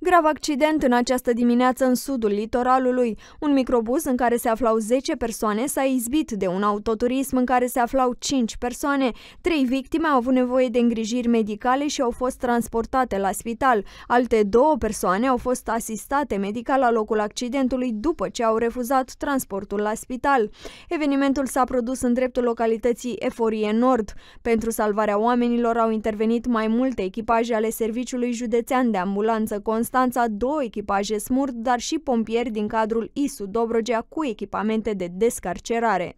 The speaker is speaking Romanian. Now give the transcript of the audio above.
Grav accident în această dimineață în sudul litoralului. Un microbus în care se aflau 10 persoane s-a izbit de un autoturism în care se aflau 5 persoane. Trei victime au avut nevoie de îngrijiri medicale și au fost transportate la spital. Alte două persoane au fost asistate medical la locul accidentului după ce au refuzat transportul la spital. Evenimentul s-a produs în dreptul localității Eforie Nord. Pentru salvarea oamenilor au intervenit mai multe echipaje ale Serviciului Județean de Ambulanță Constanța Constanța două echipaje smurt, dar și pompieri din cadrul ISU Dobrogea cu echipamente de descarcerare.